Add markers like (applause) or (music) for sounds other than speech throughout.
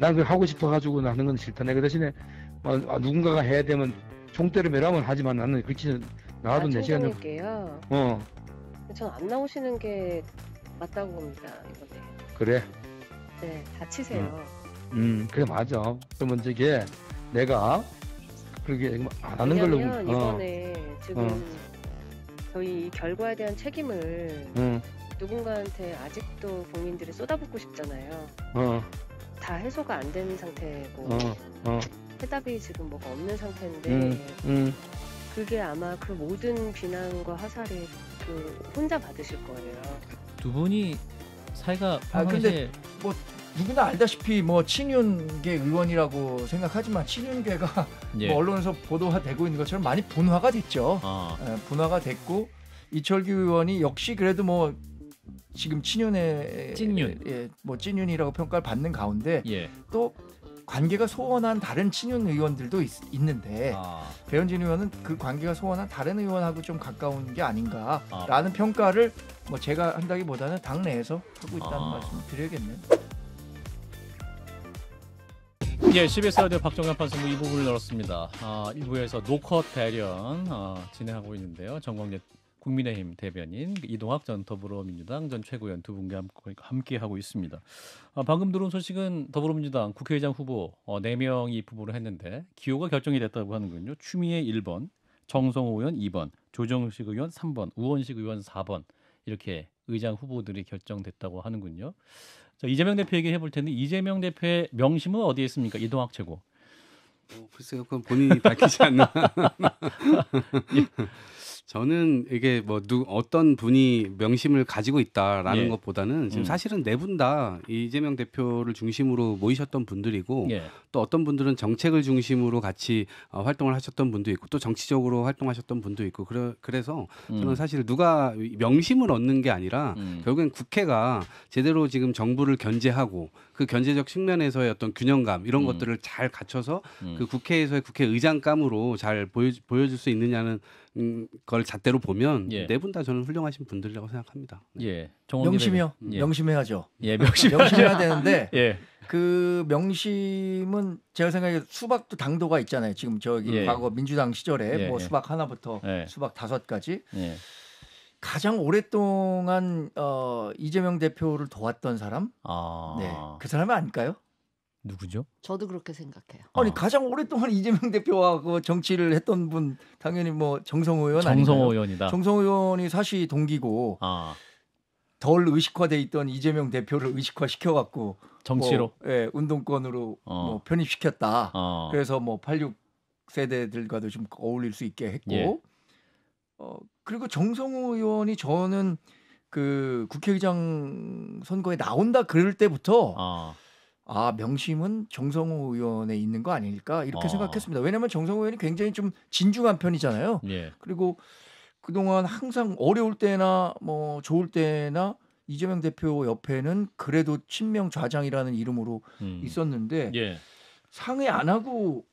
나는 하고 싶어가지고 나는 건 싫다. 내가 대신에 뭐, 아, 누군가가 해야 되면 총대를 매라면 하지만 나는 그렇지는 나도 아, 내 시간을. 어. 전 안 나오시는 게 맞다고 봅니다. 이번에. 그래. 네, 다치세요. 음, 음 그래 맞아. 그러면 저게 내가 그렇게 안 하는 걸로 어. 이번에 지금 어. 저희 결과에 대한 책임을 음. 누군가한테 아직도 국민들이 쏟아붓고 싶잖아요. 어. 다 해소가 안 되는 상태고 어, 어. 해답이 지금 뭐가 없는 상태인데 음, 음. 그게 아마 그 모든 비난과 화살이 그 혼자 받으실 거예요. 두 분이 사이가 아 근데 뭐 누구나 알다시피 뭐 친윤계 의원이라고 생각하지만 친윤계가 예. 뭐 언론에서 보도가 되고 있는 것처럼 많이 분화가 됐죠. 아. 분화가 됐고 이철규 의원이 역시 그래도 뭐 지금 친윤의 친윤. 예, 뭐 친윤이라고 평가를 받는 가운데 예. 또 관계가 소원한 다른 친윤 의원들도 있, 는데 아. 배현진 의원은 그 관계가 소원한 다른 의원하고 좀 가까운 게 아닌가라는 아. 평가를 뭐 제가 한다기보다는 당내에서 하고 있다는 아. 말씀을 드려야겠네요. 예, CBS 라디오 박종현 판사부 이 부분을 열었습니다. 아, 1부에서 노컷 대련 아, 어, 진행하고 있는데요. 정광재 국민의힘 대변인 이동학 전 더불어민주당 전 최고위원 두 분과 함께 하고 있습니다. 아, 방금 들어온 소식은 더불어민주당 국회의장 후보 어, 4명이 부보를 했는데 기호가 결정이 됐다고 하는군요. 추미애 1번, 정성호 의원 2번, 조정식 의원 3번, 우원식 의원 4번 이렇게 의장 후보들이 결정됐다고 하는군요. 자, 이재명 대표 얘기해 볼 텐데 이재명 대표의 명심은 어디에 있습니까? 이동학 최고. 어, 글쎄요, 그건 본인이 밝히지 않나. (laughs) (laughs) 예. 저는 이게 뭐 누, 어떤 분이 명심을 가지고 있다라는 예. 것보다는 지금 음. 사실은 네 분 다 이재명 대표를 중심으로 모이셨던 분들이고 예. 또 어떤 분들은 정책을 중심으로 같이 어, 활동을 하셨던 분도 있고 또 정치적으로 활동하셨던 분도 있고 그래, 그래서 음. 저는 사실 누가 명심을 얻는 게 아니라 음. 결국엔 국회가 제대로 지금 정부를 견제하고 그 견제적 측면에서의 어떤 균형감 이런 음. 것들을 잘 갖춰서 음. 그 국회에서의 국회의장감으로 잘 보여, 보여줄 수 있느냐는 음, 걸 잣대로 보면 예. 네분 다 저는 훌륭하신 분들이라고 생각합니다. 네. 예. 명심이요. 예. 명심해야죠. 예, 명심. 해야 되는데 (laughs) 예. 그 명심은 제가 생각에 수박도 당도가 있잖아요. 지금 저기 예. 과거 민주당 시절에 예, 뭐 예. 수박 하나부터 예. 수박 다섯까지 가장 오랫동안 어, 이재명 대표를 도왔던 사람. 아... 네, 그 사람은 아닐까요? 누구죠? 저도 그렇게 생각해요. 아니 어. 가장 오랫동안 (laughs) 이재명 대표와 그 정치를 했던 분 당연히 뭐 정성호 의원 정성호 아닌가요? 의원이다. 정성호 의원이 사실 동기고 아. 덜 의식화돼 있던 이재명 대표를 의식화 시켜갖고 정치로 뭐, 예 운동권으로 어. 뭐 편입시켰다. 어. 그래서 뭐86 세대들과도 좀 어울릴 수 있게 했고 예. 어 그리고 정성호 의원이 저는 그 국회의장 선거에 나온다 그럴 때부터. 아. 아 명심은 정성호 의원에 있는 거 아닐까 이렇게 아. 생각했습니다. 왜냐하면 정성호 의원이 굉장히 좀 진중한 편이잖아요. 예. 그리고 그동안 항상 어려울 때나 뭐 좋을 때나 이재명 대표 옆에는 그래도 친명 좌장이라는 이름으로 음. 있었는데 예. 상의 안 하고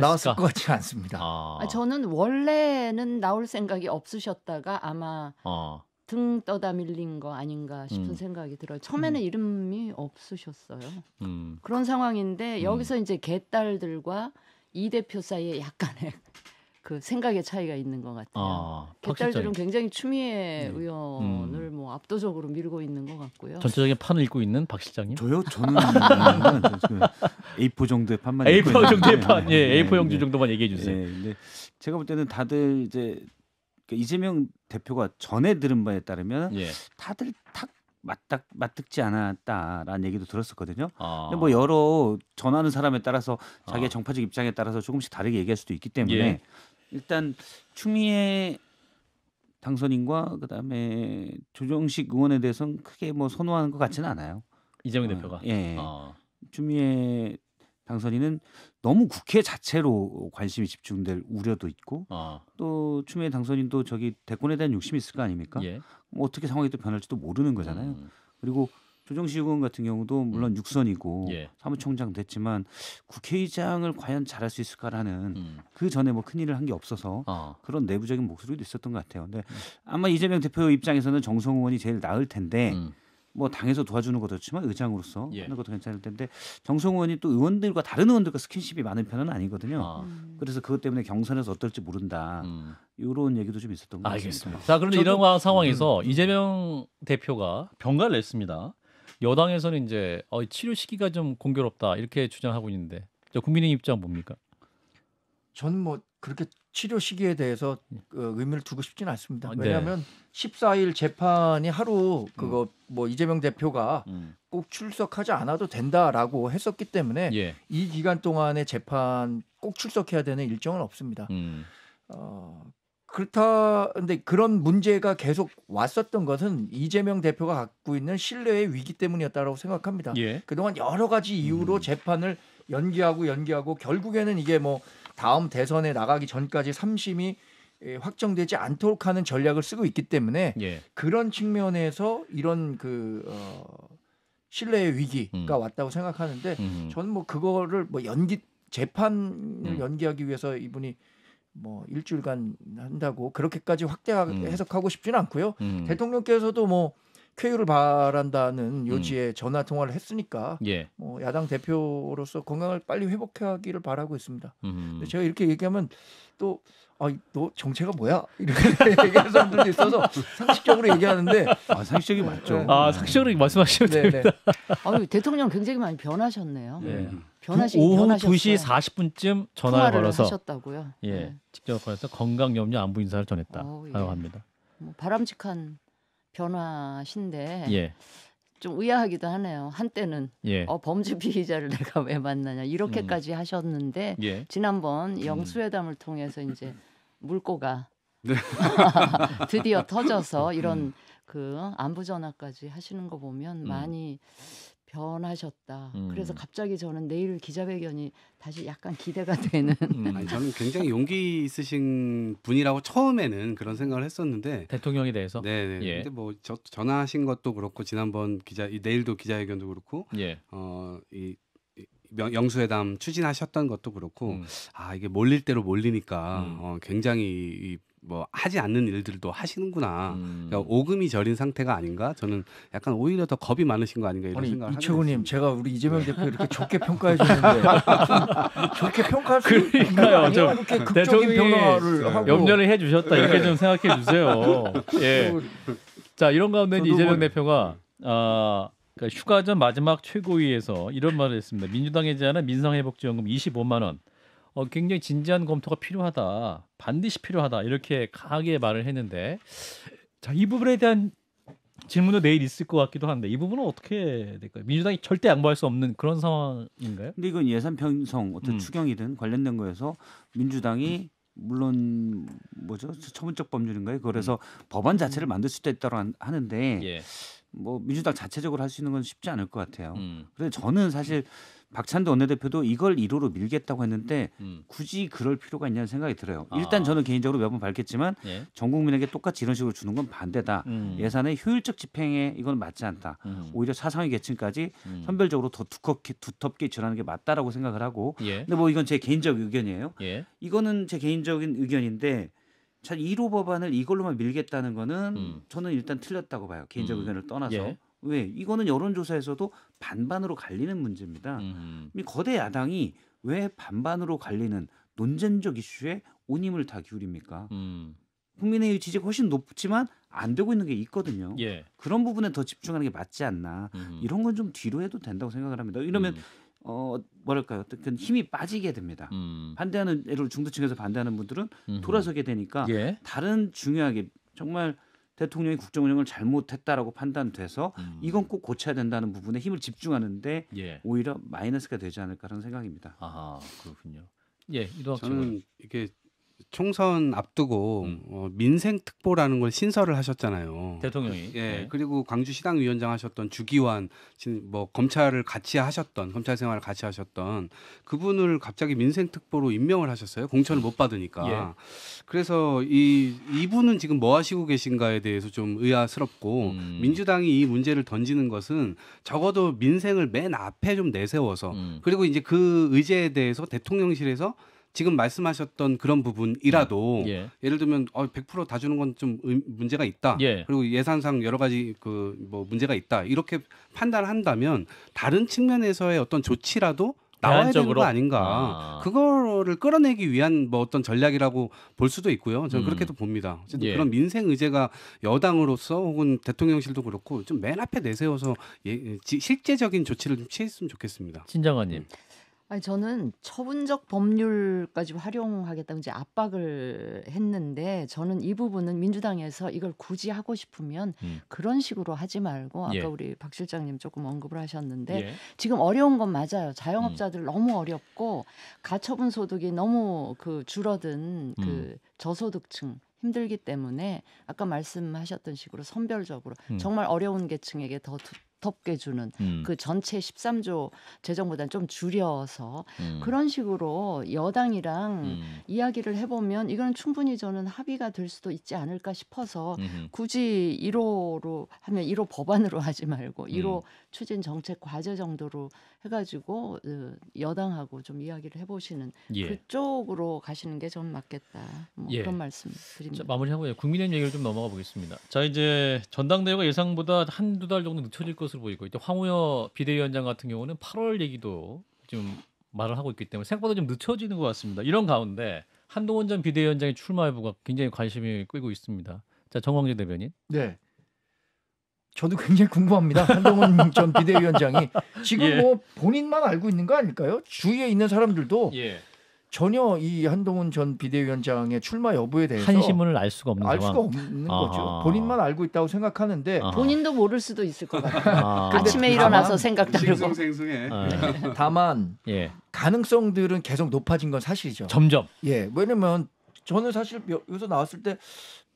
나왔을 것 같지 않습니다. 아. 아. 저는 원래는 나올 생각이 없으셨다가 아마 아. 등 떠다 밀린 거 아닌가 싶은 음. 생각이 들어요. 처음에는 음. 이름이 없으셨어요. 음. 그런 상황인데 음. 여기서 이제 개딸들과 이 대표 사이에 약간의 (laughs) 그 생각의 차이가 있는 것 같아요. 아, 개딸들은 굉장히 추미애 네. 의원을 음. 뭐 압도적으로 밀고 있는 것 같고요. 전체적인 판을 읽고 있는 박 실장님. 저요? 저는 A4 정도의 판만. A4 정도의 판, 예, A4 용지 네, 네. 정도만 얘기해 주세요. 예, 근데 제가 볼 때는 다들 이제 그러니까 이재명 대표가 전에 들은 바에 따르면 예. 다들 탁 맞닥 맞듣지 않았다라는 얘기도 들었었거든요. 아. 근데 뭐 여러 전하는 사람에 따라서 자기의 아. 정파적 입장에 따라서 조금씩 다르게 얘기할 수도 있기 때문에 예. 일단 추미애 당선인과 그다음에 조정식 의원에 대해서는 크게 뭐 선호하는 것 같지는 않아요. 이재명 어, 대표가. 어, 예. 어. 추미애 당선인은 너무 국회 자체로 관심이 집중될 우려도 있고 아. 또 추미애 당선인도 저기 대권에 대한 욕심이 있을 거 아닙니까? 예. 뭐 어떻게 상황이 또 변할지도 모르는 거잖아요. 음. 그리고 조정식 의원 같은 경우도 물론 음. 육선이고 예. 사무총장 됐지만 국회의장을 과연 잘할 수 있을까라는 음. 그 전에 뭐 큰일을 한 게 없어서 어. 그런 내부적인 목소리도 있었던 것 같아요. 근데 음. 아마 이재명 대표 입장에서는 정성 의원이 제일 나을 텐데 음. 뭐 당에서 도와주는 것도 좋지만 의장으로서 예. 하는 것도 괜찮을 텐데 정성 의원이 또 의원들과 다른 의원들과 스킨십이 많은 편은 아니거든요. 아. 음. 그래서 그것 때문에 경선에서 어떨지 모른다. 음. 이런 얘기도 좀 있었던 것 알겠습니다. 같습니다. 자, 그런데 이런 상황에서 음. 이재명 대표가 병가를 냈습니다. 여당에서는 이제 어, 치료 시기가 좀 공교롭다 이렇게 주장하고 있는데 국민의 입장 뭡니까? 저는 뭐 그렇게 치료 시기에 대해서 그, 의미를 두고 싶지는 않습니다. 아, 네. 왜냐하면 네. 14일 재판이 하루 그거 음. 뭐 이재명 대표가 음. 꼭 출석하지 않아도 된다라고 했었기 때문에 예. 이 기간 동안의 재판 꼭 출석해야 되는 일정은 없습니다. 음. 어, 그렇다 근데 그런 문제가 계속 왔었던 것은 이재명 대표가 갖고 있는 신뢰의 위기 때문이었다고 라 생각합니다. 예. 그동안 여러 가지 이유로 음. 재판을 연기하고 연기하고 결국에는 이게 뭐 다음 대선에 나가기 전까지 삼심이 예, 확정되지 않도록 하는 전략을 쓰고 있기 때문에 예. 그런 측면에서 이런 그 어, 신뢰의 위기가 음. 왔다고 생각하는데 음. 저는 뭐 그거를 뭐 연기 재판을 음. 연기하기 위해서 이분이 뭐 일주일간 한다고 그렇게까지 확대 음. 해석하고 싶지는 않고요. 음. 대통령께서도 뭐 쾌유를 바란다는 음. 요지에 음. 전화 통화를 했으니까 예. 어, 야당 대표로서 건강을 빨리 회복하기를 바라고 있습니다. 음. 근데 제가 이렇게 얘기하면 또 아, 너 정체가 뭐야? 이렇게 (laughs) 얘기하는 사람들도 있어서 상식적으로 얘기하는데 아, 상식적이 네. 맞죠. 네. 아, 상식적으로 말씀하시면 네, 네. 됩니다. 아유, 대통령 굉장히 많이 변하셨네요. 네. 변하시 오후 2시 40분쯤 전화를 걸어서 하셨다고요. 예. 네. 직접 걸어서 건강 염려 안부 인사를 전했다라고 어, 예. 합니다. 뭐 바람직한 변화신데 예. 좀 의아하기도 하네요. 한때는 예. 어, 범죄 피의자를 (laughs) 내가 왜 만나냐 이렇게까지 음. 하셨는데 예. 지난번 음. 영수회담을 음. 통해서 이제 물꼬가 네. (laughs) 드디어 터져서 음. 이런 음. 그 안부 전화까지 하시는 거 보면 음. 많이 변하셨다. 음. 그래서 갑자기 저는 내일 기자회견이 다시 약간 기대가 (laughs) 되는. 음. 아니, 저는 굉장히 용기 있으신 분이라고 처음에는 그런 생각을 했었는데 대통령에 대해서. 네. 네. 예. 근데 뭐 전화하신 것도 그렇고 지난번 기자 이, 내일도 기자회견도 그렇고. 예. 어이 영수회담 추진하셨던 것도 그렇고 음. 아 이게 몰릴 대로 몰리니까 음. 어, 굉장히 이뭐 하지 않는 일들도 하시는구나. 그러니까 음. 그러니까 오금이 절인 상태가 아닌가? 저는 약간 오히려 더 겁이 많으신 거 아닌가 이런 아니, 생각을 이채우님 제가 우리 이재명 네. 대표 이렇게 좋게 평가해 주는데 (laughs) 좋게 평가할 수 그러니까요. 좀 이렇게 네, 극적인 예, 평가를 예. 하고 염려를 해주셨다 이렇게 예. 좀 생각해 주세요. 예. (laughs) 자 이런 가운데 이재명 뭐... 대표가 아 그러니까 휴가 전 마지막 최고위에서 이런 말을 했습니다. 민주당에 제안한 민상회복지원금 25만 원. 어, 굉장히 진지한 검토가 필요하다, 반드시 필요하다 이렇게 강하게 말을 했는데 자 이 부분에 대한 질문도 내일 있을 것 같기도 한데 이 부분은 어떻게 될까요? 민주당이 절대 양보할 수 없는 그런 상황인가요? 근데 이건 예산 편성 어떤 음. 추경이든 관련된 거에서 민주당이 물론 뭐죠 처분적 법률인가요? 그래서 음. 법안 자체를 만들 수도 있다고 하는데 예. 뭐 민주당 자체적으로 할 수 있는 건 쉽지 않을 것 같아요. 음. 그래서 저는 사실 음. 박찬도 원내대표도 이걸 1호로 밀겠다고 했는데 음. 굳이 그럴 필요가 있냐는 생각이 들어요. 아. 일단 저는 개인적으로 몇 번 밝혔지만 예. 전 국민에게 똑같이 이런 식으로 주는 건 반대다. 음. 예산의 효율적 집행에 이건 맞지 않다. 음. 오히려 사상의 계층까지 음. 선별적으로 더 두껍게 두텁게 지원하는 게 맞다라고 생각을 하고. 예. 근데 뭐 이건 제 개인적 의견이에요. 예. 이거는 제 개인적인 의견인데 참 1호 법안을 이걸로만 밀겠다는 거는 음. 저는 일단 틀렸다고 봐요. 개인적 음. 의견을 떠나서. 예. 왜 이거는 여론조사에서도 반반으로 갈리는 문제입니다. 음. 거대 야당이 왜 반반으로 갈리는 논쟁적 이슈에 온 힘을 다 기울입니까? 음. 국민의힘 지지가 훨씬 높지만 안 되고 있는 게 있거든요. 예. 그런 부분에 더 집중하는 게 맞지 않나. 음. 이런 건 좀 뒤로 해도 된다고 생각을 합니다. 이러면 음. 어 뭐랄까요? 어떤 힘이 빠지게 됩니다. 음. 반대하는 예를 중도층에서 반대하는 분들은 돌아서게 되니까 예. 다른 중요하게 정말 대통령이 국정 운영을 잘못했다라고 판단돼서 음. 이건 꼭 고쳐야 된다는 부분에 힘을 집중하는데 예. 오히려 마이너스가 되지 않을까라는 생각입니다. 아 그렇군요. 예, 이동학 저는 이게 총선 앞두고 음. 어, 민생 특보라는 걸 신설을 하셨잖아요. 대통령이. 예. 네. 그리고 광주 시당 위원장 하셨던 주기환 지금 뭐 검찰을 같이 하셨던 검찰 생활을 같이 하셨던 그분을 갑자기 민생 특보로 임명을 하셨어요. 공천을 못 받으니까. 예. 그래서 이 이분은 지금 뭐 하시고 계신가에 대해서 좀 의아스럽고 음. 민주당이 이 문제를 던지는 것은 적어도 민생을 맨 앞에 좀 내세워서 음. 그리고 이제 그 의제에 대해서 대통령실에서 지금 말씀하셨던 그런 부분이라도 음. 예. 를 들면 어, 100%다 주는 건 좀 문제가 있다. 예. 그리고 예산상 여러 가지 그 뭐 문제가 있다. 이렇게 판단한다면 다른 측면에서의 어떤 조치라도 나와야 되는 거 아닌가. 아. 그거를 끌어내기 위한 뭐 어떤 전략이라고 볼 수도 있고요. 저는 음. 그렇게도 봅니다. 예. 그런 민생 의제가 여당으로서 혹은 대통령실도 그렇고 좀 맨 앞에 내세워서 예, 지, 실제적인 조치를 좀 취했으면 좋겠습니다. 진정원님. 음. 아니 저는 처분적 법률까지 활용하겠다 이제 압박을 했는데 저는 이 부분은 민주당에서 이걸 굳이 하고 싶으면 음. 그런 식으로 하지 말고 아까 예. 우리 박 실장님 조금 언급을 하셨는데 예. 지금 어려운 건 맞아요. 자영업자들 음. 너무 어렵고 가처분 소득이 너무 그 줄어든 그 음. 저소득층 힘들기 때문에 아까 말씀하셨던 식으로 선별적으로 음. 정말 어려운 계층에게 더 덮게 주는 음. 그 전체 13조 재정보다는 좀 줄여서 음. 그런 식으로 여당이랑 음. 이야기를 해보면 이거는 충분히 저는 합의가 될 수도 있지 않을까 싶어서 굳이 1호로 하면 1호 법안으로 (laughs) 하지 말고 1호 음. 추진 정책 과제 정도로 해가지고 여당하고 좀 이야기를 해보시는 예. 그쪽으로 가시는 게 좀 맞겠다 뭐 예. 그런 말씀 드립니다. 마무리하고요. 국민의힘 얘기를 좀 넘어가 보겠습니다. 자 이제 전당대회가 예상보다 한두달 정도 늦춰질 것으로. 것으로 보이고 이제 황우여 비대위원장 같은 경우는 8월 얘기도 지금 말을 하고 있기 때문에 생각보다 좀 늦춰지는 것 같습니다. 이런 가운데 한동훈 전 비대위원장의 출마 여부가 굉장히 관심이 끌고 있습니다. 자 정광재 대변인. 네. 저도 굉장히 궁금합니다. 한동훈 (laughs) 전 비대위원장이 지금 예. 뭐 본인만 알고 있는 거 아닐까요? 주위에 있는 사람들도 예. 전혀 이 한동훈 전 비대위원장의 출마 여부에 대해서 한심을 알 수가 없는 알 수가 없는 아. 거죠. 본인만 알고 있다고 생각하는데 아. 본인도 모를 수도 있을 것 같아요. 아. 아침에 일어나서 생각 다르고 생생해. 아. (laughs) 다만 예. 가능성들은 계속 높아진 건 사실이죠. 점점. 예. 왜냐면 저는 사실 여기서 나왔을 때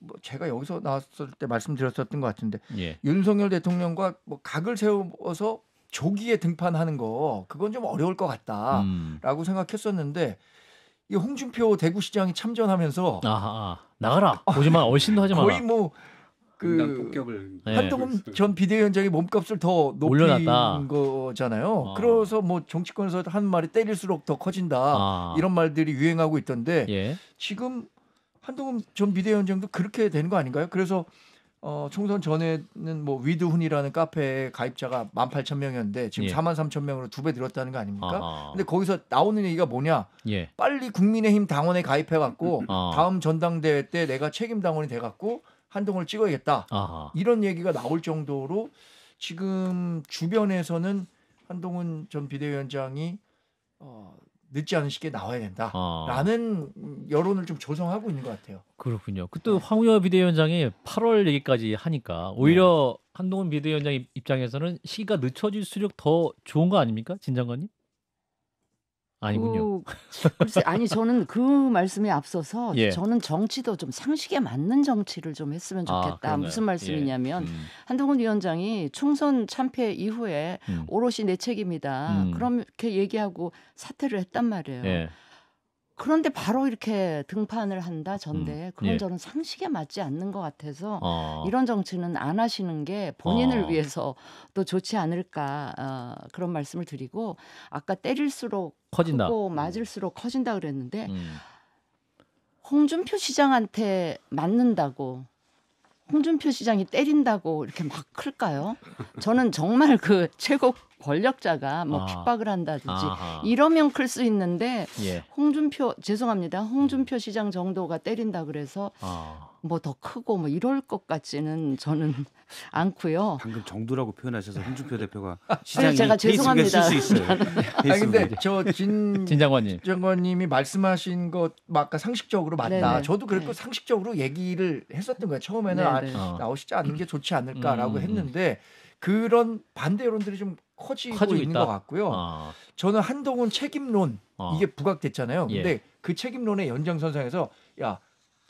뭐 제가 여기서 나왔을 때 말씀드렸었던 것 같은데 예. 윤석열 대통령과 뭐 각을 세워서 조기에 등판하는 거 그건 좀 어려울 것 같다라고 음. 생각했었는데 이 홍준표 대구시장이 참전하면서 아하, 아, 나가라 오지마 얼씬도 하지 마 거의 뭐그 네. 한동훈 네. 전비대위원장이 몸값을 더 높인 올려놨다. 거잖아요. 아. 그래서 뭐 정치권에서 한 말이 때릴수록 더 커진다 아. 이런 말들이 유행하고 있던데 예. 지금 한동훈 전 비대위원장도 그렇게 되는 거 아닌가요? 그래서 어, 총선 전에는 뭐 위드훈이라는 카페에 가입자가 18,000명이었는데 지금 예. 43,000명으로 두 배 늘었다는 거 아닙니까? 아하. 근데 거기서 나오는 얘기가 뭐냐? 예. 빨리 국민의힘 당원에 가입해 갖고 음, 음. 아. 다음 전당대회 때 내가 책임 당원이 돼 갖고 한동을 찍어야겠다. 아하. 이런 얘기가 나올 정도로 지금 주변에서는 한동훈 전 비대위원장이 어, 늦지 않은 시기에 나와야 된다라는 아. 여론을 좀 조성하고 있는 것 같아요. 그렇군요. 그때 네. 황우여 비대위원장이 8월 얘기까지 하니까 오히려 네. 한동훈 비대위원장 입장에서는 시기가 늦춰질수록 더 좋은 거 아닙니까, 진장관님? 아니군요. 그, 글쎄, 아니 저는 그 말씀에 앞서서 예. 저는 정치도 좀 상식에 맞는 정치를 좀 했으면 아, 좋겠다. 아, 무슨 예. 말씀이냐면 예. 음. 한동훈 위원장이 총선 참패 이후에 음. 오롯이 내 책임이다. 음. 그렇게 얘기하고 사퇴를 했단 말이에요. 예. 그런데 바로 이렇게 등판을 한다 전대 음. 그런 예. 저는 상식에 맞지 않는 것 같아서 어. 이런 정치는 안 하시는 게 본인을 어. 위해서 또 좋지 않을까 어, 그런 말씀을 드리고 아까 때릴수록 커진다 크고 음. 맞을수록 커진다 그랬는데 음. 홍준표 시장한테 맞는다고 홍준표 시장이 때린다고 이렇게 막 클까요? 저는 정말 그 (laughs) 최고 권력자가 뭐 아. 핍박을 한다든지 아하. 이러면 클 수 있는데 예. 홍준표 죄송합니다. 홍준표 음. 시장 정도가 때린다 그래서 아. 뭐더 크고 뭐 이럴 것 같지는 저는 (laughs) 않고요. 방금 정도라고 표현하셔서 홍준표 네. 대표가 시장이 제가 죄송합니다. 쓸수 있어요. (laughs) 네, 아니, 근데 저 진 (laughs) 장관님 장관님이 말씀하신 것 아까 상식적으로 맞다. 네네. 네. 저도 그렇고 네. 상식적으로 얘기를 했었던 거예요. 처음에는 아, 어. 나오시지 않는 게 좋지 않을까라고 음. 음, 음. 했는데 그런 반대 여론들이 좀 커지고, 커지고 있는 있다. 것 같고요. 아. 저는 한동훈 책임론 아. 이게 부각됐잖아요. 예. 근데 예. 그 책임론의 연장선상에서 야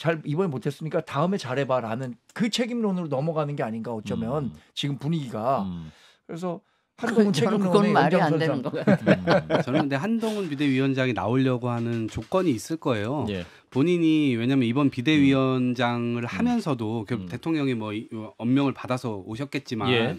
잘 이번에 못했으니까 다음에 잘해봐라는 그 책임론으로 넘어가는 게 아닌가 어쩌면 음. 지금 분위기가 음. 그래서 한동훈 책임론의 그건 말이 안 되는 것 같아요. 음. 저는 근데 한동훈 비대위원장이 나오려고 하는 조건이 있을 거예요. 예. 본인이 왜냐면 이번 비대위원장을 음. 하면서도 음. 결국 음. 대통령이 뭐 엄명을 받아서 오셨겠지만 예.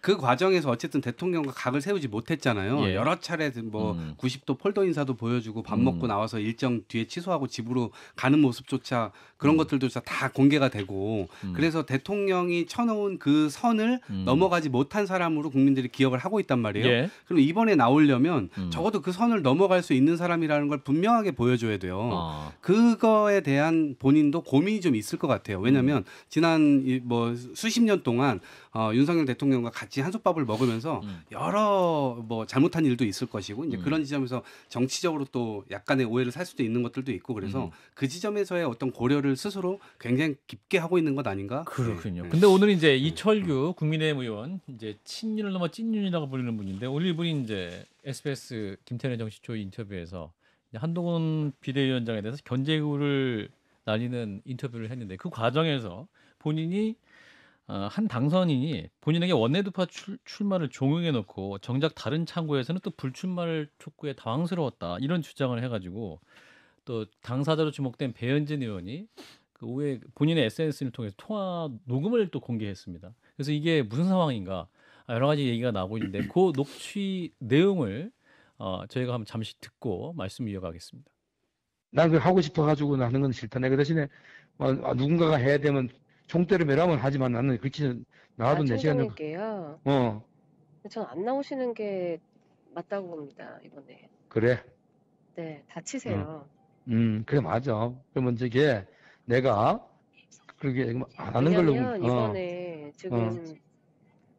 그 과정에서 어쨌든 대통령과 각을 세우지 못했잖아요. 예. 여러 차례 뭐 음. 90도 폴더 인사도 보여주고 밥 음. 먹고 나와서 일정 뒤에 취소하고 집으로 가는 모습조차 그런 음. 것들도다 공개가 되고 그래서 대통령이 쳐놓은 그 선을 넘어가지 못한 사람으로 국민들이 기억을 하고 있단 말이에요. 예. 그럼 이번에 나오려면 적어도 그 선을 넘어갈 수 있는 사람이라는 걸 분명하게 보여줘야 돼요. 아. 그 그거에 대한 본인도 고민이 좀 있을 것 같아요. 왜냐하면 음. 지난 뭐 수십 년 동안 어, 윤석열 대통령과 같이 한솥밥을 먹으면서 음. 여러 뭐 잘못한 일도 있을 것이고 이제 음. 그런 지점에서 정치적으로 또 약간의 오해를 살 수도 있는 것들도 있고 그래서 음. 그 지점에서의 어떤 고려를 스스로 굉장히 깊게 하고 있는 것 아닌가? 그렇군요. 네. 근데 네. 오늘 이제 이철규 네. 국민의힘 의원 이제 친윤을 넘어 찐윤이라고 불리는 분인데 오늘 이분이 이제 SBS 김태현 정치쇼 인터뷰에서 한동훈 비대위원장에 대해서 견제구를 나뉘는 인터뷰를 했는데 그 과정에서 본인이 어, 한 당선인이 본인에게 원내대파 출, 마를 종용해 놓고 정작 다른 창구에서는 또 불출마를 촉구해 당황스러웠다 이런 주장을 해가지고 또 당사자로 지목된 배현진 의원이 그오후에 본인의 SNS를 통해서 통화 녹음을 또 공개했습니다. 그래서 이게 무슨 상황인가 아, 여러 가지 얘기가 나오고 있는데 그 녹취 내용을 어, 저희가 한번 잠시 듣고 말씀 이어가겠습니다. 난그 하고 싶어가지고 하는 건 싫다. 내가 대신에 뭐, 아, 누군가가 해야 되면 총대를 매라면 하지만 나는 그렇게는 나와도 아, 내 시간을. 어. 전안 나오시는 게 맞다고 봅니다 이번에. 그래. 네, 다치세요. 음, 음 그래 맞아. 그러면 저게 내가 그렇게 안 하는 걸로. 어. 이번에 어. 지금 어.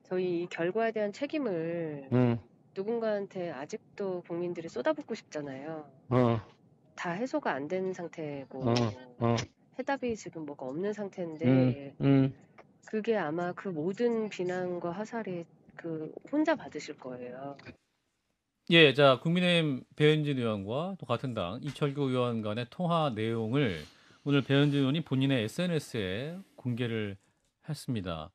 저희 결과에 대한 책임을. 음. 누군가한테 아직도 국민들이 쏟아붓고 싶잖아요. 어. 다 해소가 안 되는 상태고 어, 어. 해답이 지금 뭐가 없는 상태인데 음, 음. 그게 아마 그 모든 비난과 화살이 그 혼자 받으실 거예요. 예, 자 국민의힘 배현진 의원과 또 같은 당 이철규 의원 간의 통화 내용을 오늘 배현진 의원이 본인의 SNS에 공개를 했습니다.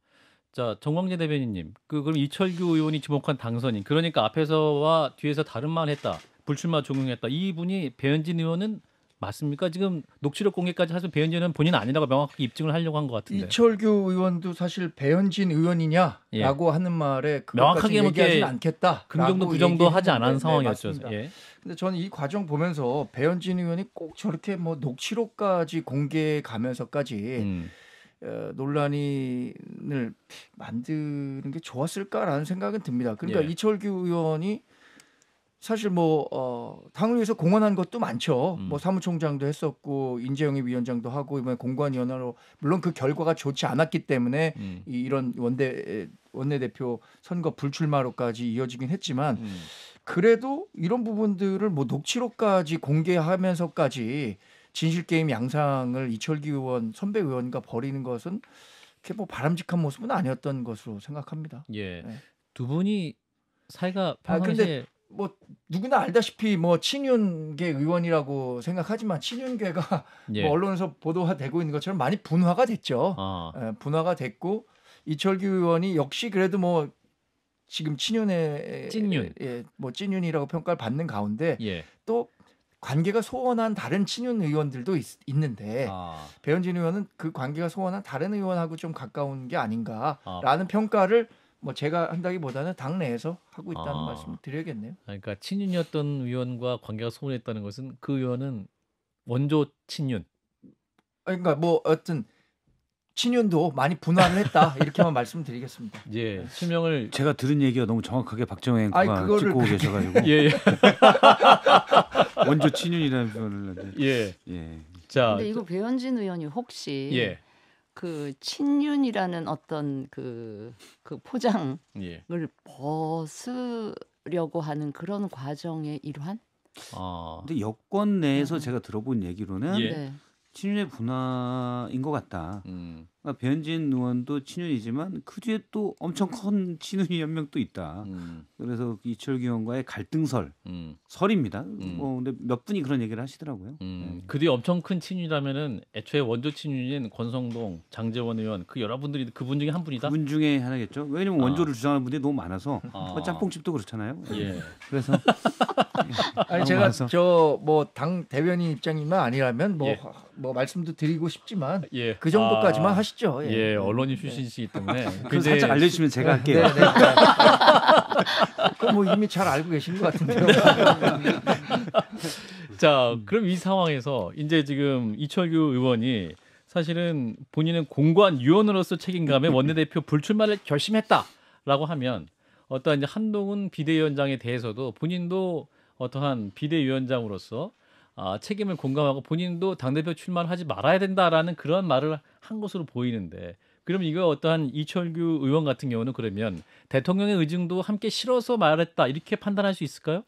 자, 정광재 대변인님. 그 그럼 이철규 의원이 지목한 당선인. 그러니까 앞에서와 뒤에서 다른 말 했다. 불출마 종용했다. 이분이 배현진 의원은 맞습니까? 지금 녹취록 공개까지 하신 배현진 의원 본인 아니라고 명확히 입증을 하려고 한 것 같은데. 이철규 의원도 사실 배현진 의원이냐라고 예. 하는 말에 명확하게 뭐 얘기하지는 않겠다. 긍정도 부정도 그 하지 않은 상황이었죠. 네, 예. 근데 저는 이 과정 보면서 배현진 의원이 꼭 저렇게 뭐 녹취록까지 공개 가면서까지 음. 어, 논란을 만드는 게 좋았을까라는 생각은 듭니다. 그러니까 예. 이철규 의원이 사실 뭐 어, 당을 위해서 공헌한 것도 많죠. 뭐 음. 뭐 사무총장도 했었고 인재영입 위원장도 하고 이번에 공관위원으로 물론 그 결과가 좋지 않았기 때문에 음. 이, 이런 원대 원내대표 선거 불출마로까지 이어지긴 했지만 음. 그래도 이런 부분들을 뭐 녹취록까지 공개하면서까지 진실 게임 양상을 이철기 의원 선배 의원과 벌이는 것은 이렇게 뭐 바람직한 모습은 아니었던 것으로 생각합니다. 예. 네. 두 분이 사이가 아, 평상시에 아, 뭐 누구나 알다시피 뭐 친윤계 의원이라고 생각하지만 친윤계가 (laughs) 예. 뭐 언론에서 보도가 되고 있는 것처럼 많이 분화가 됐죠. 아. 예, 분화가 됐고 이철규 의원이 역시 그래도 뭐 지금 친윤의 찐윤 예, 예 뭐 찐윤이라고 평가를 받는 가운데 예. 또 관계가 소원한 다른 친윤 의원들도 있, 는데 아. 배현진 의원은 그 관계가 소원한 다른 의원하고 좀 가까운 게 아닌가라는 아. 평가를 뭐 제가 한다기보다는 당내에서 하고 있다는 아. 말씀을 드려야겠네요. 그러니까 친윤이었던 의원과 관계가 소원했다는 것은 그 의원은 원조 친윤. 그러니까 뭐 어떤 친윤도 많이 분화를 했다 이렇게만 말씀드리겠습니다. 예, 치명을 제가 들은 얘기가 너무 정확하게 박정현 씨가 찍고 그렇게... 계셔가지고 예, 예. (laughs) 원조 친윤이라는 표현을 예, 예. 자, 근데 이거 배현진 의원이 혹시 예. 그 친윤이라는 어떤 그그 그 포장을 예. 벗으려고 하는 그런 과정의 일환? 아. 근데 여권 내에서 음. 제가 들어본 얘기로는 예. 네. 신뢰 분화인 것 같다. 음. 그 아, 변진 의원도 친윤이지만 그 뒤에 또 엄청 큰 친윤이 한 명 또 있다. 음. 그래서 이철규 의원과의 갈등설 음. 설입니다. 음. 어, 근데 몇 분이 그런 얘기를 하시더라고요. 음. 네. 그 뒤에 엄청 큰 친윤이라면은 애초에 원조 친윤인 권성동, 장재원 의원 그 여러분들이 그분 중에 한 분이다. 그분 중에 하나겠죠. 왜냐면 아. 원조를 주장하는 분들이 너무 많아서 아. 뭐 짬뽕집도 그렇잖아요. 예. 그래서 (laughs) 아니 제가 저 뭐 당 대변인 입장이면 아니라면 뭐뭐 예. 뭐 말씀도 드리고 싶지만 예. 그 정도까지만 하시. 아. 하시죠. 예, 예 네. 언론인 네. 출신이시기 때문에 (laughs) 그 살짝 알려주시면 제가 할게요. 네, 네. (laughs) 뭐 이미 잘 알고 계신 것 같은데요. (laughs) 자, 그럼 이 상황에서 이제 지금 이철규 의원이 사실은 본인은 공관 위원으로서 책임감에 원내대표 불출마를 결심했다라고 하면 어떠한 한동훈 비대위원장에 대해서도 본인도 어떠한 비대위원장으로서 어, 책임을 공감하고 본인도 당대표 출마하지 를 말아야 된다라는 그런 말을 한 것으로 보이는데 그럼 이거 어떠한 이철규 의원 같은 경우는 그러면 대통령의 의중도 함께 실어서 말했다 이렇게 판단할 수 있을까요?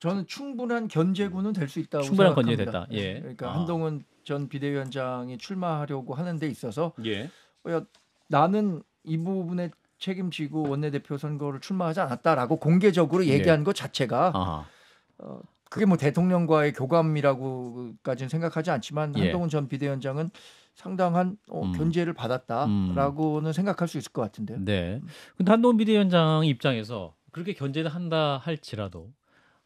저는 충분한 견제군은 될 수 있다고 충분한 생각합니다. 견제됐다. 예. 네, 그러니까 아. 한동훈 전 비대위원장이 출마하려고 하는 데 있어서 예. 어, 나는 이 부분에 책임지고 원내대표 선거를 출마하지 않았다라고 공개적으로 예. 얘기한 예. 것 자체가 아하. 어, 그게 뭐 대통령과의 교감이라고까지는 생각하지 않지만 예. 한동훈 전 비대위원장은 상당한 어, 음. 견제를 받았다라고는 음. 생각할 수 있을 것 같은데요. 네. 근데 한동훈 비대위원장 입장에서 그렇게 견제를 한다 할지라도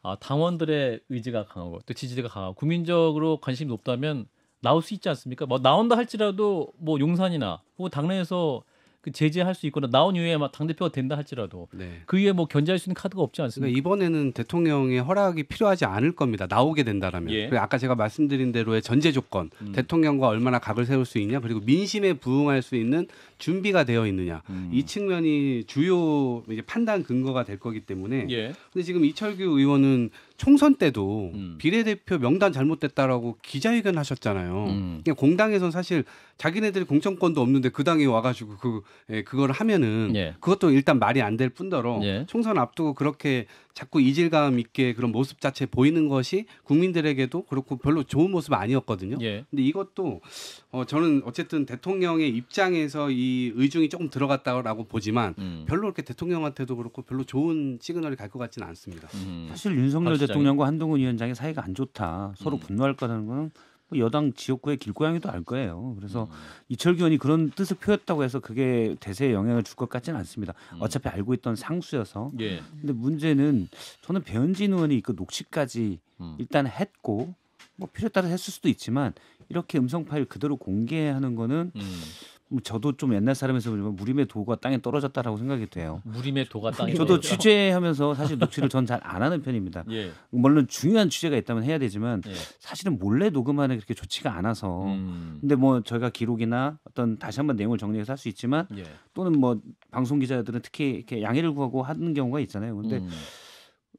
아, 당원들의 의지가 강하고 또 지지대가 강하고 국민적으로 관심이 높다면 나올 수 있지 않습니까? 뭐 나온다 할지라도 뭐 용산이나 혹은 뭐 당내에서 그 제재할 수 있거나 나온 이후에 막당 대표가 된다 할지라도 네. 그 이후에 뭐 견제할 수 있는 카드가 없지 않습니까? 그러니까 이번에는 대통령의 허락이 필요하지 않을 겁니다. 나오게 된다라면. 예. 아까 제가 말씀드린 대로의 전제 조건, 음. 대통령과 얼마나 각을 세울 수 있냐, 그리고 민심에 부응할 수 있는 준비가 되어 있느냐 음. 이 측면이 주요 이제 판단 근거가 될 거기 때문에 예. 근데 지금 이철규 의원은 총선 때도 음. 비례대표 명단 잘못됐다라고 기자회견 하셨잖아요. 음. 그러니까 공당에선 사실 자기네들이 공천권도 없는데 그 당에 와가지고 그 예, 그걸 하면은 예. 그것도 일단 말이 안 될 뿐더러 예. 총선 앞두고 그렇게 자꾸 이질감 있게 그런 모습 자체 보이는 것이 국민들에게도 그렇고 별로 좋은 모습 아니었거든요. 예. 근데 이것도 어 저는 어쨌든 대통령의 입장에서 이 의중이 조금 들어갔다라고 보지만 음. 별로 그렇게 대통령한테도 그렇고 별로 좋은 시그널이 갈 것 같지는 않습니다. 음. 사실 윤석열 대통령과 한동훈 위원장의 사이가 안 좋다. 서로 음. 분노할 거라는 건뭐 여당 지역구의 길고양이도 알 거예요. 그래서 음. 이철규 의원이 그런 뜻을 표했다고 해서 그게 대세에 영향을 줄 것 같지는 않습니다. 음. 어차피 알고 있던 상수여서. 예. 근데 문제는 저는 배현진 의원이 그 녹취까지 음. 일단 했고 뭐 필요에 따라 했을 수도 있지만 이렇게 음성 파일 그대로 공개하는 거는. 음. 뭐 저도 좀 옛날 사람에서 보면 무림의 도가 땅에 떨어졌다라고 생각이 돼요. 무림의 도가 땅에. 저도 떨어졌다. 취재하면서 사실 녹취를 전 잘 안 하는 편입니다. 예. 물론 중요한 취재가 있다면 해야 되지만 예. 사실은 몰래 녹음하는 그렇게 좋지가 않아서. 음. 근데 뭐 저희가 기록이나 어떤 다시 한번 내용을 정리해서 할 수 있지만 예. 또는 뭐 방송 기자들은 특히 이렇게 양해를 구하고 하는 경우가 있잖아요. 근데 음.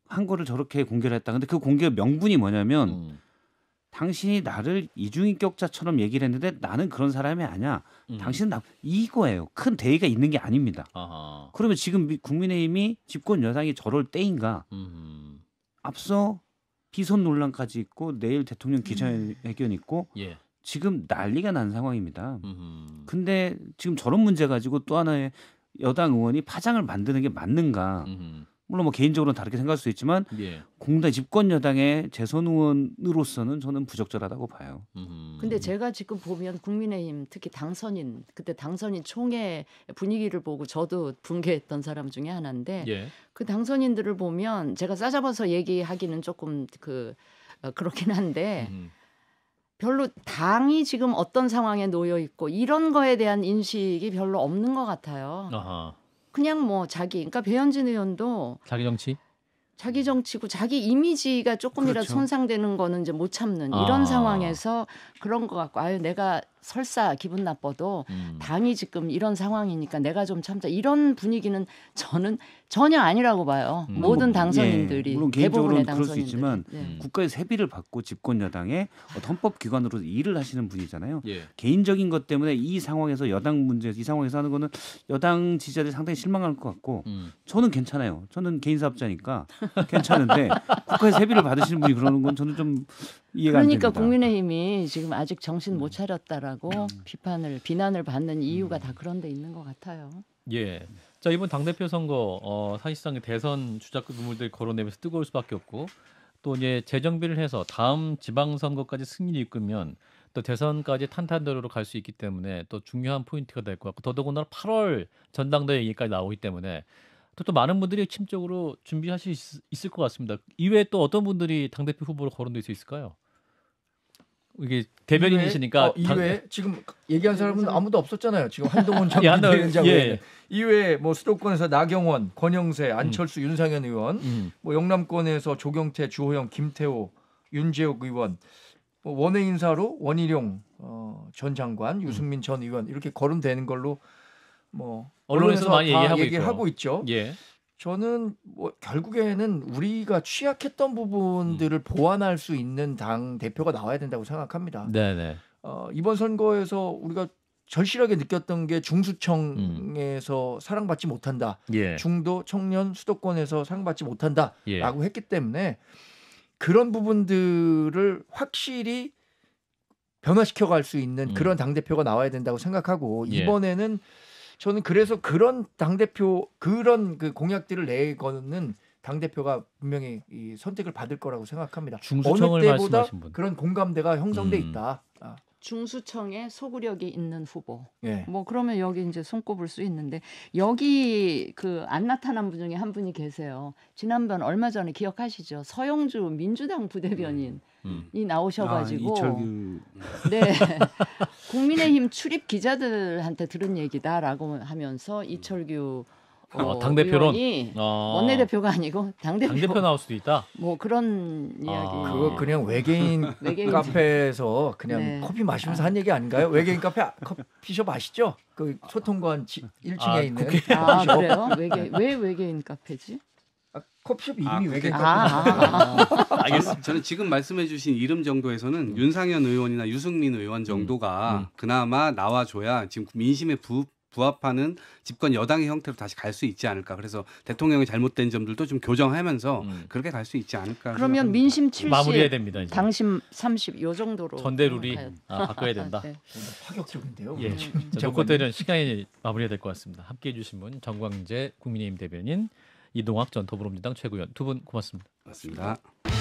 한 거를 저렇게 공개를 했다. 근데 그 공개 명분이 뭐냐면. 음. 당신이 나를 이중인격자처럼 얘기를 했는데 나는 그런 사람이 아니야. 음. 당신은 나 이거예요. 큰 대의가 있는 게 아닙니다. 아하. 그러면 지금 국민의힘이 집권 여당이 저럴 때인가? 음. 앞서 비선 논란까지 있고 내일 대통령 음. 기자회견 있고 예. 지금 난리가 난 상황입니다. 음 근데 지금 저런 문제 가지고 또 하나의 여당 의원이 파장을 만드는 게 맞는가? 음 물론 뭐 개인적으로는 다르게 생각할 수 있지만 예. 공당 집권 여당의 재선 의원으로서는 저는 부적절하다고 봐요. 음. 근데 제가 지금 보면 국민의힘 특히 당선인 그때 당선인 총회 분위기를 보고 저도 붕괴했던 사람 중에 하나인데 예. 그 당선인들을 보면 제가 싸잡아서 얘기하기는 조금 그 어, 그렇긴 한데 음. 별로 당이 지금 어떤 상황에 놓여 있고 이런 거에 대한 인식이 별로 없는 것 같아요. 아하. 그냥 뭐 자기 그러니까 배현진 의원도 자기 정치 자기 정치고 자기 이미지가 조금이라도 그렇죠. 손상되는 거는 이제 못 참는 아. 이런 아. 상황에서 그런 것 같고 아유 내가 설사 기분 나빠도 음. 당이 지금 이런 상황이니까 내가 좀 참자 이런 분위기는 저는 전혀 아니라고 봐요. 음. 모든 뭐, 당선인들이 예, 물론 개인적으로는 그럴 수 있지만 예. 네. 음. 국가의 세비를 받고 집권 여당의 헌법 기관으로 일을 하시는 분이잖아요. 예. 개인적인 것 때문에 이 상황에서 여당 문제 이 상황에서 하는 거는 여당 지지자들이 상당히 실망할 것 같고 음. 저는 괜찮아요. 저는 개인 사업자니까 괜찮은데 국가의 세비를 받으시는 분이 그러는 건 저는 좀 이해가 그러니까 국민의힘이 지금 아직 정신 못 음. 차렸다라고 음. 비판을 비난을 받는 이유가 음. 다 그런 데 있는 것 같아요. 예. 자 이번 당 대표 선거 어, 사실상 대선 주자급 눈물들 거론되면서 뜨거울 수밖에 없고 또 이제 재정비를 해서 다음 지방 선거까지 승리를 이끌면 또 대선까지 탄탄대로로 갈 수 있기 때문에 또 중요한 포인트가 될 것 같고 더더군다나 8월 전당대회 얘기까지 나오기 때문에 또, 또 많은 분들이 침적으로 준비하실 수 있을 것 같습니다. 이외에 또 어떤 분들이 당대표 후보로 거론될 수 있을까요? 이게 대변인이시니까 이외에, 어, 지금 얘기한 네, 사람은 아무도 없었잖아요. 지금 한동훈 전 (laughs) 비대위원장 예. 예. 이외에 뭐 수도권에서 나경원, 권영세, 음. 안철수, 음. 윤상현 의원, 음. 뭐 영남권에서 조경태, 주호영, 김태호, 윤재욱 의원, 뭐 원외 인사로 원희룡 어, 전 장관, 유승민 음. 전 의원 이렇게 거론되는 걸로 뭐 언론에서, 언론에서 많이 얘기하고, 얘기하고 있죠. 예. 저는 뭐 결국에는 우리가 취약했던 부분들을 음. 보완할 수 있는 당 대표가 나와야 된다고 생각합니다. 네네. 어, 이번 선거에서 우리가 절실하게 느꼈던 게 중수청에서 음. 사랑받지 못한다. 예. 중도 청년 수도권에서 사랑받지 못한다라고 예. 했기 때문에 그런 부분들을 확실히 변화시켜 갈 수 있는 음. 그런 당 대표가 나와야 된다고 생각하고 예. 이번에는 예. 저는 그래서 그런 당 대표 그런 그 공약들을 내거는 당 대표가 분명히 이 선택을 받을 거라고 생각합니다. 중수청을 어느 때보다 그런 공감대가 형성돼 음. 있다. 아. 중수청에 소구력이 있는 후보. 예. 뭐 그러면 여기 이제 손꼽을 수 있는데 여기 그 안 나타난 분 중에 한 분이 계세요. 지난번 얼마 전에 기억하시죠? 서영주 민주당 부대변인. 음. 음. 이 나오셔가지고 아, 네 (laughs) 국민의힘 출입 기자들한테 들은 얘기다라고 하면서 이철규 음. 어, 어, 당 대표론 어. 아. 원내 대표가 아니고 당 대표 나올 수도 있다. 뭐 그런 아. 이야기. 아. 그거 그냥 (laughs) 외계인, 카페에서 그냥 네. 커피 마시면서 아. 한 얘기 아닌가요? 외계인 카페 커피숍 아시죠? 그 소통관 지, 1층에 아, 있는. 아, 아 (laughs) 그래요? 외계 왜 외계인 카페지? 아, 커피숍 이름이 아, 외계 그러니까. 아. 아, 알겠습니다. 저는 지금 말씀해주신 이름 정도에서는 음. 윤상현 의원이나 유승민 의원 정도가 음. 음. 그나마 나와줘야 지금 민심에 부, 부합하는 집권 여당의 형태로 다시 갈 수 있지 않을까. 그래서 대통령의 잘못된 점들도 좀 교정하면서 음. 그렇게 갈 수 있지 않을까. 그러면 생각합니다. 민심 70 음. 마무리해야 됩니다. 이제. 당심 30요 정도로 전대룰이 아, 바꿔야 된다. 네. 파격적인데요. 예. 음. 자, 노코 시간이 마무리해야 될 것 같습니다. 함께해 주신 분 정광재 국민의힘 대변인 이동학 전 더불어민주당 최고위원 두 분 고맙습니다. 고맙습니다.